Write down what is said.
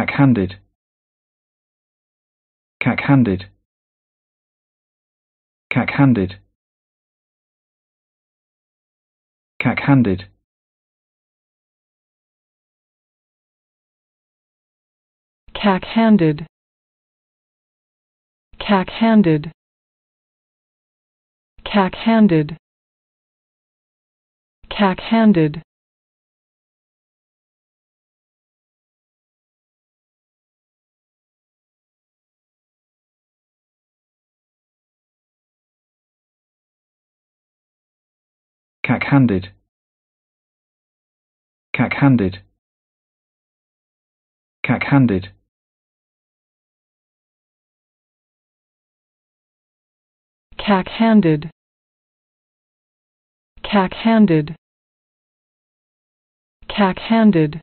cack-handed cack-handed cack-handed cack-handed cack-handed cack-handed cack-handed cack-handed Cack-handed. Cack-handed. Cack-handed. Cack-handed. Cack-handed. Cack-handed.